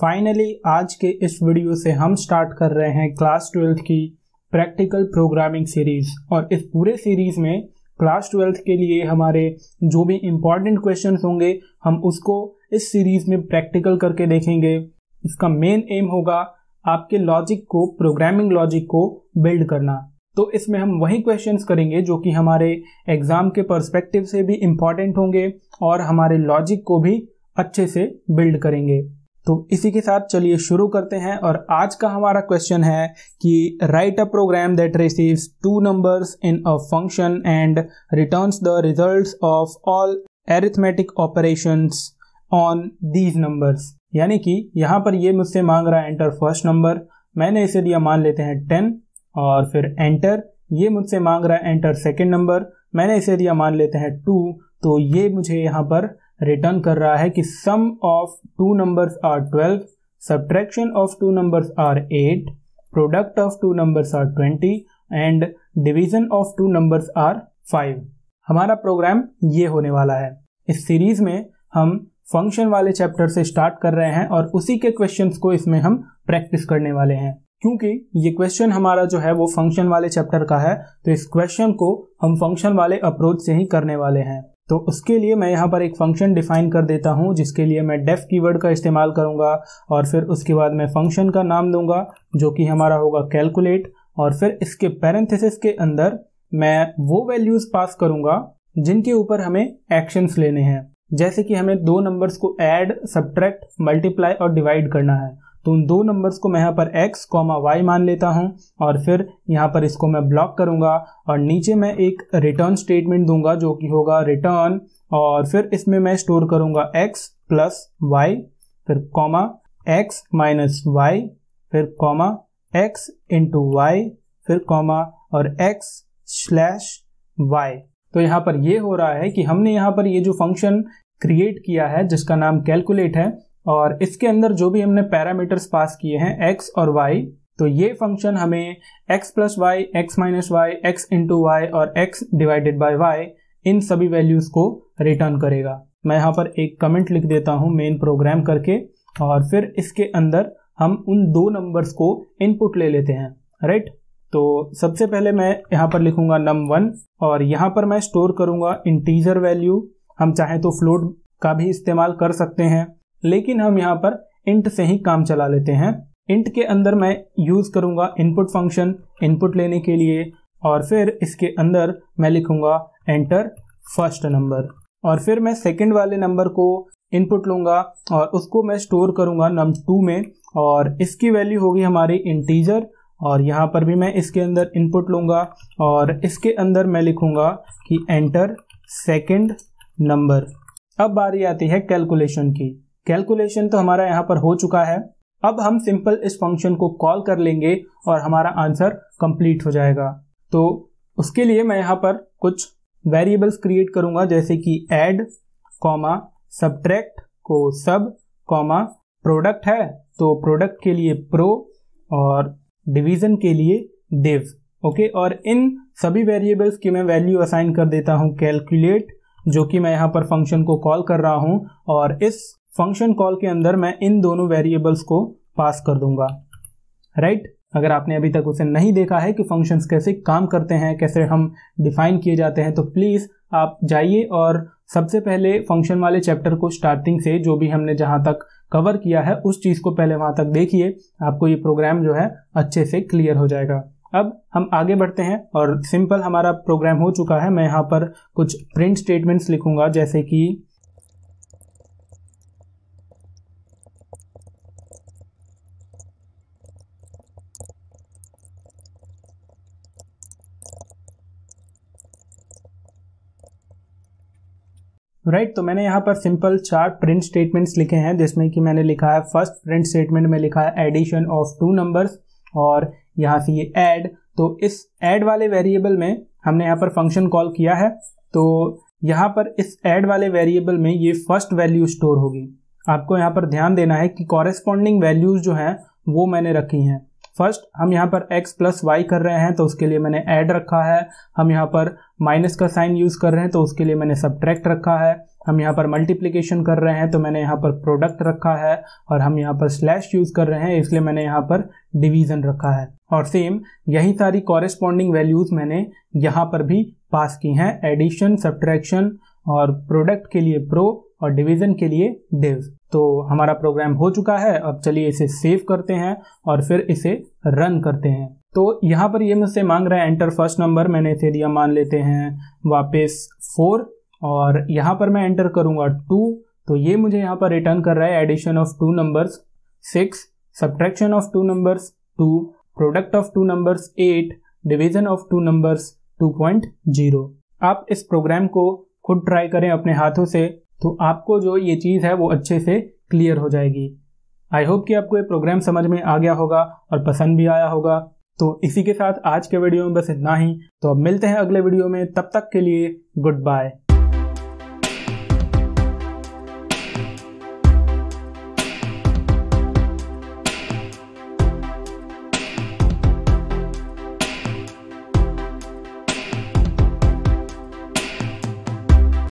Finally आज के इस वीडियो से हम स्टार्ट कर रहे हैं क्लास ट्वेल्थ की प्रैक्टिकल प्रोग्रामिंग सीरीज और इस पूरे सीरीज में क्लास ट्वेल्थ के लिए हमारे जो भी इम्पॉर्टेंट क्वेश्चन होंगे हम उसको इस सीरीज में प्रैक्टिकल करके देखेंगे इसका मेन एम होगा आपके लॉजिक को प्रोग्रामिंग लॉजिक को बिल्ड करना तो इसमें हम वही क्वेश्चन करेंगे जो कि हमारे एग्ज़ाम के परस्पेक्टिव से भी इम्पॉर्टेंट होंगे और हमारे लॉजिक को भी अच्छे से बिल्ड करेंगे तो इसी के साथ चलिए शुरू करते हैं और आज का हमारा क्वेश्चन है कि write a program that receives two numbers in a function and returns the results of all arithmetic operations on these numbers यानी कि यहाँ पर ये मुझसे मांग रहा है एंटर फर्स्ट नंबर मैंने इसे दिया मान लेते हैं टेन और फिर एंटर ये मुझसे मांग रहा है एंटर सेकेंड नंबर मैंने इसे दिया मान लेते हैं टू तो ये मुझे यहाँ पर रिटर्न कर रहा है कि sum of two numbers are twelve subtraction of two numbers are eight product of two numbers are twenty and division of two numbers are five हमारा प्रोग्राम ये होने वाला है इस सीरीज में हम फंक्शन वाले चैप्टर से स्टार्ट कर रहे हैं और उसी के क्वेश्चन को इसमें हम प्रैक्टिस करने वाले हैं क्योंकि ये क्वेश्चन हमारा जो है वो फंक्शन वाले चैप्टर का है तो इस क्वेश्चन को हम फंक्शन वाले अप्रोच से ही करने वाले हैं तो उसके लिए मैं यहाँ पर एक फंक्शन डिफाइन कर देता हूँ जिसके लिए मैं डेफ कीवर्ड का इस्तेमाल करूँगा और फिर उसके बाद मैं फंक्शन का नाम दूंगा जो कि हमारा होगा कैलकुलेट और फिर इसके पैरेंथेसिस के अंदर मैं वो वैल्यूज़ पास करूँगा जिनके ऊपर हमें एक्शंस लेने हैं जैसे कि हमें दो नंबर्स को ऐड सब्ट्रैक्ट मल्टीप्लाई और डिवाइड करना है तो उन दो नंबर्स को मैं यहाँ पर x, वाई मान लेता हूँ और फिर यहाँ पर इसको मैं ब्लॉक करूँगा और नीचे मैं एक रिटर्न स्टेटमेंट दूंगा जो कि होगा रिटर्न और फिर इसमें मैं स्टोर करूँगा x प्लस वाई फिर कॉमा x माइनस वाई फिर कॉमा x इंटू वाई फिर कॉमा और x स्लैश वाई तो यहाँ पर ये हो रहा है कि हमने यहाँ पर ये जो फंक्शन क्रिएट किया है जिसका नाम कैलकुलेट है और इसके अंदर जो भी हमने पैरामीटर्स पास किए हैं एक्स और वाई तो ये फंक्शन हमें X plus Y X minus Y X into Y और एक्स डिवाइडेड बाई वाई इन सभी वैल्यूज़ को रिटर्न करेगा मैं यहाँ पर एक कमेंट लिख देता हूँ मेन प्रोग्राम करके और फिर इसके अंदर हम उन दो नंबर्स को इनपुट ले लेते हैं राइट तो सबसे पहले मैं यहाँ पर लिखूंगा नम वन और यहाँ पर मैं स्टोर करूंगा इंटीजर वैल्यू हम चाहें तो फ्लोट का भी इस्तेमाल कर सकते हैं लेकिन हम यहाँ पर इंट से ही काम चला लेते हैं इंट के अंदर मैं यूज़ करूंगा इनपुट फंक्शन इनपुट लेने के लिए और फिर इसके अंदर मैं लिखूंगा एंटर फर्स्ट नंबर और फिर मैं सेकेंड वाले नंबर को इनपुट लूंगा और उसको मैं स्टोर करूंगा नम टू में और इसकी वैल्यू होगी हमारी इंटीजर और यहाँ पर भी मैं इसके अंदर इनपुट लूंगा और इसके अंदर मैं लिखूंगा कि एंटर सेकेंड नंबर अब बारी आती है कैलकुलेशन की कैलकुलेशन तो हमारा यहाँ पर हो चुका है अब हम सिंपल इस फंक्शन को कॉल कर लेंगे और हमारा आंसर कंप्लीट हो जाएगा तो उसके लिए मैं यहाँ पर कुछ वेरिएबल्स क्रिएट करूंगा जैसे कि एड कॉमा सब्ट्रैक्ट को सब कॉमा प्रोडक्ट है तो प्रोडक्ट के लिए प्रो और डिवीजन के लिए डिव ओके और इन सभी वेरिएबल्स की मैं वैल्यू असाइन कर देता हूँ कैलकुलेट जो कि मैं यहाँ पर फंक्शन को कॉल कर रहा हूँ और इस फंक्शन कॉल के अंदर मैं इन दोनों वेरिएबल्स को पास कर दूंगा राइट right? अगर आपने अभी तक उसे नहीं देखा है कि फंक्शंस कैसे काम करते हैं कैसे हम डिफाइन किए जाते हैं तो प्लीज़ आप जाइए और सबसे पहले फंक्शन वाले चैप्टर को स्टार्टिंग से जो भी हमने जहाँ तक कवर किया है उस चीज़ को पहले वहाँ तक देखिए आपको ये प्रोग्राम जो है अच्छे से क्लियर हो जाएगा अब हम आगे बढ़ते हैं और सिंपल हमारा प्रोग्राम हो चुका है मैं यहाँ पर कुछ प्रिंट स्टेटमेंट्स लिखूंगा जैसे कि राइट right, तो मैंने यहाँ पर सिंपल चार प्रिंट स्टेटमेंट्स लिखे हैं जिसमें कि मैंने लिखा है फर्स्ट प्रिंट स्टेटमेंट में लिखा है एडिशन ऑफ टू नंबर्स और यहाँ से ये ऐड तो इस ऐड वाले वेरिएबल में हमने यहाँ पर फंक्शन कॉल किया है तो यहाँ पर इस ऐड वाले वेरिएबल में ये फर्स्ट वैल्यू स्टोर होगी आपको यहाँ पर ध्यान देना है कि कॉरेस्पॉन्डिंग वैल्यूज जो हैं वो मैंने रखी हैं फर्स्ट हम यहाँ पर x प्लस वाई कर रहे हैं तो उसके लिए मैंने ऐड रखा है हम यहाँ पर माइनस का साइन यूज़ कर रहे हैं तो उसके लिए मैंने सब्ट्रैक्ट रखा है हम यहाँ पर मल्टीप्लिकेशन कर रहे हैं तो मैंने यहाँ पर प्रोडक्ट रखा है और हम यहाँ पर स्लैश यूज़ कर रहे हैं इसलिए मैंने यहाँ पर डिवीज़न रखा है और सेम यही सारी कॉरेस्पॉन्डिंग वैल्यूज़ मैंने यहाँ पर भी पास की हैं एडिशन सब्ट्रैक्शन और प्रोडक्ट के लिए प्रो और डिवीजन के लिए डिव तो हमारा प्रोग्राम हो चुका है अब चलिए इसे सेव करते हैं और फिर इसे रन करते हैं तो यहाँ पर ये मुझसे मांग रहा है एंटर फर्स्ट नंबर मैंने इसे दिया मान लेते हैं वापस फोर और यहाँ पर मैं एंटर करूँगा टू तो ये मुझे यहाँ पर रिटर्न कर रहा है addition of two numbers six subtraction of two numbers two product of two numbers eight division of two numbers zero आप इस प्रोग्राम को खुद ट्राई करें अपने हाथों से तो आपको जो ये चीज़ है वो अच्छे से क्लियर हो जाएगी आई होप कि आपको ये प्रोग्राम समझ में आ गया होगा और पसंद भी आया होगा तो इसी के साथ आज के वीडियो में बस इतना ही तो अब मिलते हैं अगले वीडियो में तब तक के लिए गुड बाय